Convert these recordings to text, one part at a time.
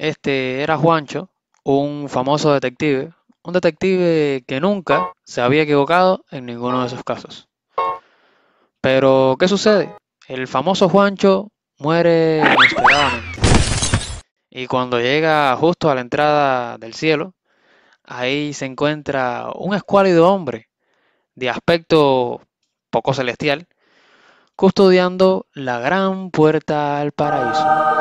Este era Juancho, un famoso detective, un detective que nunca se había equivocado en ninguno de sus casos. Pero, ¿qué sucede? El famoso Juancho muere inesperadamente. Y cuando llega justo a la entrada del cielo, ahí se encuentra un escuálido hombre de aspecto poco celestial, custodiando la gran puerta al paraíso.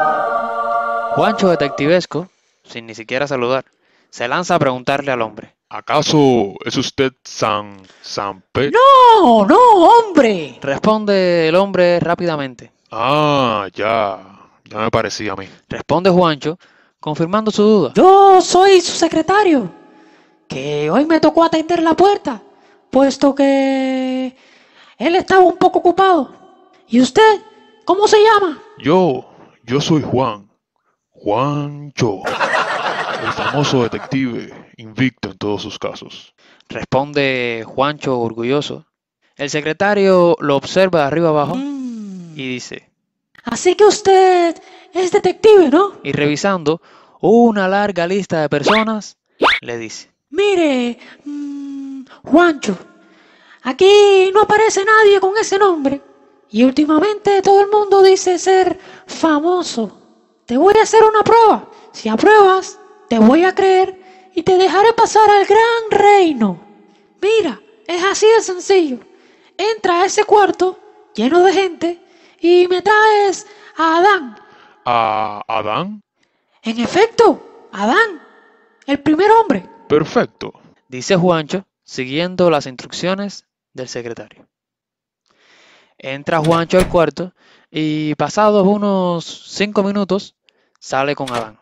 Juancho detectivesco, sin ni siquiera saludar, se lanza a preguntarle al hombre. ¿Acaso es usted San San Pe No, no, hombre. Responde el hombre rápidamente. Ah, ya, ya me parecía a mí. Responde Juancho, confirmando su duda. Yo soy su secretario, que hoy me tocó atender la puerta, puesto que él estaba un poco ocupado. ¿Y usted? ¿Cómo se llama? Yo, yo soy Juan. Juancho, el famoso detective, invicto en todos sus casos. Responde Juancho orgulloso. El secretario lo observa de arriba abajo y dice, Así que usted es detective, ¿no? Y revisando una larga lista de personas, le dice, Mire, mm, Juancho, aquí no aparece nadie con ese nombre. Y últimamente todo el mundo dice ser famoso te voy a hacer una prueba. Si apruebas, te voy a creer y te dejaré pasar al gran reino. Mira, es así de sencillo. Entra a ese cuarto lleno de gente y me traes a Adán. ¿A Adán? En efecto, Adán, el primer hombre. Perfecto, dice Juancho, siguiendo las instrucciones del secretario. Entra Juancho al cuarto y pasados unos cinco minutos sale con Adán.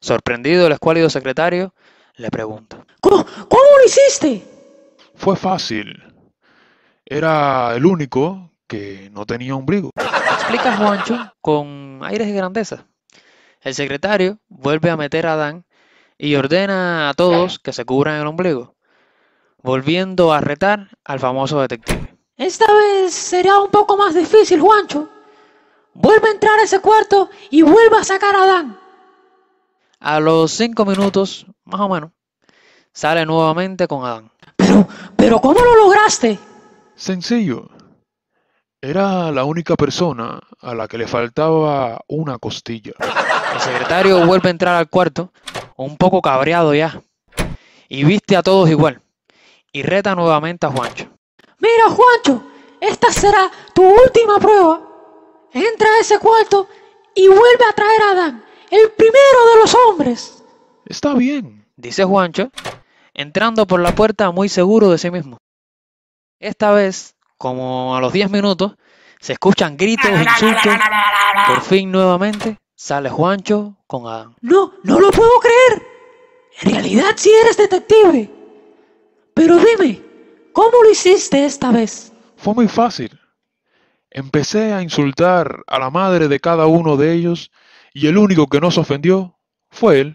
Sorprendido, el escuálido secretario le pregunta. ¿Cómo, lo hiciste? Fue fácil. Era el único que no tenía ombligo. Explica Juancho con aires de grandeza. El secretario vuelve a meter a Adán y ordena a todos que se cubran el ombligo, volviendo a retar al famoso detective. Esta vez será un poco más difícil, Juancho. Vuelve a entrar a ese cuarto y vuelve a sacar a Adán. A los cinco minutos, más o menos, sale nuevamente con Adán. Pero, pero ¿cómo lo lograste? Sencillo. Era la única persona a la que le faltaba una costilla. El secretario vuelve a entrar al cuarto, un poco cabreado ya, y viste a todos igual, y reta nuevamente a Juancho. Mira, Juancho, esta será tu última prueba entra a ese cuarto y vuelve a traer a Adán, el primero de los hombres. Está bien, dice Juancho, entrando por la puerta muy seguro de sí mismo. Esta vez, como a los diez minutos, se escuchan gritos, insultos. Por fin nuevamente sale Juancho con Adán. No, no lo puedo creer. En realidad sí eres detective. Pero dime, ¿cómo lo hiciste esta vez? Fue muy fácil. Empecé a insultar a la madre de cada uno de ellos y el único que no se ofendió fue él.